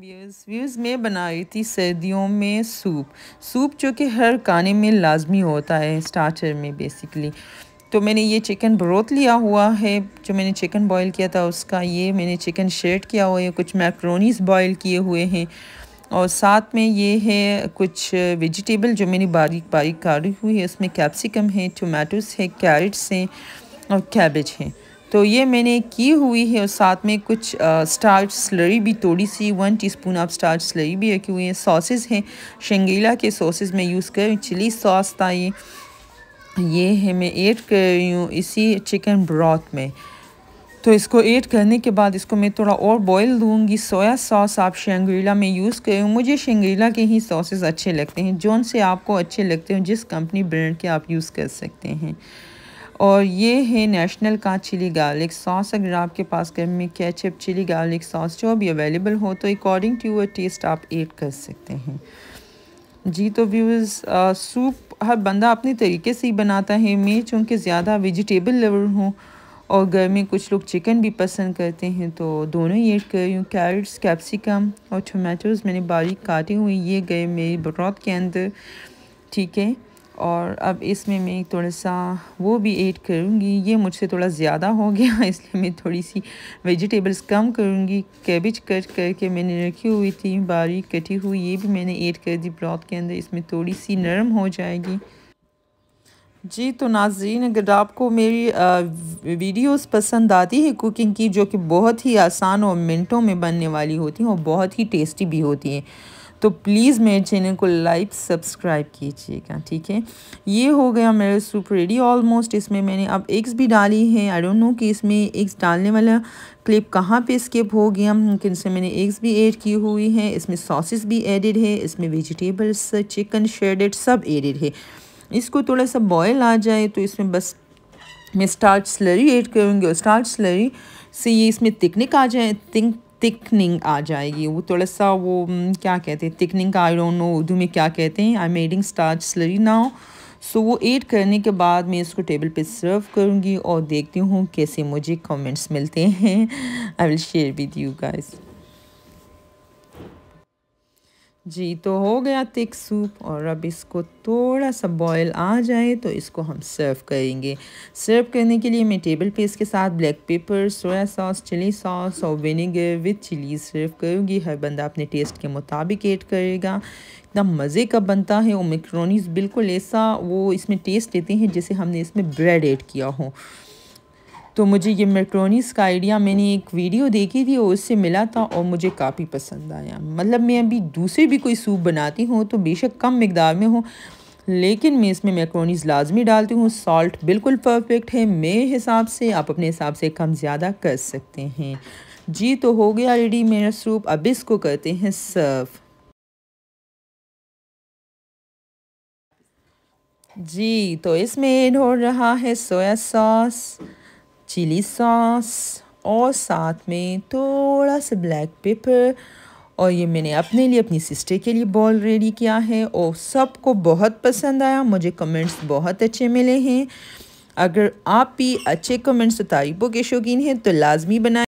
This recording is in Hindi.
व्यूज़ व्यूज़ में बनाई थी सर्दियों में सूप सूप जो कि हर खाने में लाजमी होता है स्टार्टर में बेसिकली तो मैंने ये चिकन ब्रोथ लिया हुआ है जो मैंने चिकन बॉईल किया था उसका ये मैंने चिकन शेड किया हुआ है कुछ मैक्रोनीस बॉईल किए हुए हैं और साथ में ये है कुछ वेजिटेबल जो मैंने बारीक बारीक काटी हुई है उसमें कैप्सिकम है टोमेटोस है कैरेट्स हैं और कैबेज हैं तो ये मैंने की हुई है और साथ में कुछ स्टार्च स्लरी भी थोड़ी सी वन टीस्पून आप स्टार्च स्लरी भी रखी हुई है सॉसेस हैं शंगीला के सॉसेस में यूज़ कर चिली सॉस था ये ये है मैं ऐड कर रही हूँ इसी चिकन ब्रॉथ में तो इसको ऐड करने के बाद इसको मैं थोड़ा और बॉईल दूंगी सोया सॉस आप शेंगरीला में यूज़ करें मुझे शेंगरीला के ही सॉसेस अच्छे लगते हैं जौन से आपको अच्छे लगते हैं जिस कंपनी ब्रांड के आप यूज़ कर सकते हैं और ये है नेशनल का चिली गार्लिक सॉस अगर आपके पास घर में कैचअप चिली गार्लिक सॉस जो भी अवेलेबल हो तो अकॉर्डिंग टू योर टेस्ट आप ऐड कर सकते हैं जी तो व्यूज़ सूप हर बंदा अपने तरीके से ही बनाता है मैं चूँकि ज़्यादा वेजिटेबल लवर हूँ और घर में कुछ लोग चिकन भी पसंद करते हैं तो दोनों ही ऐड कर रही हूँ कैरेट्स कैप्सिकम और टमाटोज़ मैंने बारीक काटे हुए ये गए मेरी बरौत के अंदर ठीक है और अब इसमें मैं थोड़ा सा वो भी ऐड करूँगी ये मुझसे थोड़ा ज़्यादा हो गया इसलिए मैं थोड़ी सी वेजिटेबल्स कम करूँगी कैबिज कट करके मैंने रखी हुई थी बारीक कटी हुई ये भी मैंने ऐड कर दी ब्रॉथ के अंदर इसमें थोड़ी सी नरम हो जाएगी जी तो नाजरीन अगर आपको मेरी वीडियोस पसंद आती है कुकिंग की जो कि बहुत ही आसान और मिनटों में बनने वाली होती हैं और बहुत ही टेस्टी भी होती हैं तो प्लीज़ मेरे चैनल को लाइक सब्सक्राइब कीजिएगा ठीक है ये हो गया मेरा सूप रेडी ऑलमोस्ट इसमें मैंने अब एग्स भी डाली है आई डोंट नो कि इसमें एग्स डालने वाला क्लिप कहाँ पे स्किप हो गया लेकिन इसमें मैंने एग्स भी ऐड की हुई है इसमें सॉसेस भी एडिड है इसमें वेजिटेबल्स चिकन शेडेड सब एडिड है इसको थोड़ा सा बॉयल आ जाए तो इसमें बस मैं स्टार्च स्लरी ऐड करूँगी और स्टार्च स्लरी से ये इसमें तिकनिक आ जाए थिंक थिकनिंग आ जाएगी वो थोड़ा सा वो क्या कहते हैं थिकनिंग का आई डोंट नो उर्दू में क्या कहते हैं I am adding starch slurry now so वो एड करने के बाद मैं इसको टेबल पे सर्व करूँगी और देखती हूँ कैसे मुझे कमेंट्स मिलते हैं I will share with you guys जी तो हो गया तिक सूप और अब इसको थोड़ा सा बॉयल आ जाए तो इसको हम सर्व करेंगे सर्व करने के लिए मैं टेबल पे इसके साथ black pepper soya sauce chilli sauce और विनेगर विथ चिली सर्व करूँगी हर बंदा अपने टेस्ट के मुताबिक ऐड करेगा एकदम मज़े का बनता है और मैक्रोनीस बिल्कुल ऐसा वो इसमें टेस्ट देते हैं जैसे हमने इसमें ब्रेड ऐड किया हो तो मुझे ये मेट्रोनीस का आइडिया मैंने एक वीडियो देखी थी और उससे मिला था और मुझे काफ़ी पसंद आया मतलब मैं अभी दूसरे भी कोई सूप बनाती हूँ तो बेशक कम मकदार में हो लेकिन मैं इसमें मैक्रोनीज लाजमी डालती हूँ सॉल्ट बिल्कुल परफेक्ट है मेरे हिसाब से आप अपने हिसाब से कम ज़्यादा कर सकते हैं जी तो हो गया रेडी मेरा सूप अब इसको करते हैं सर्व जी तो इसमें ऐड हो रहा है सोया सॉस चिली सॉस और साथ में थोड़ा सा ब्लैक पेपर और ये मैंने अपने लिए अपनी सिस्टर के लिए बॉल रेडी किया है और सबको बहुत पसंद आया मुझे कमेंट्स बहुत अच्छे मिले हैं अगर आप भी अच्छे कमेंट्स तो तारीफों के शौकीन हैं तो लाजमी बनाए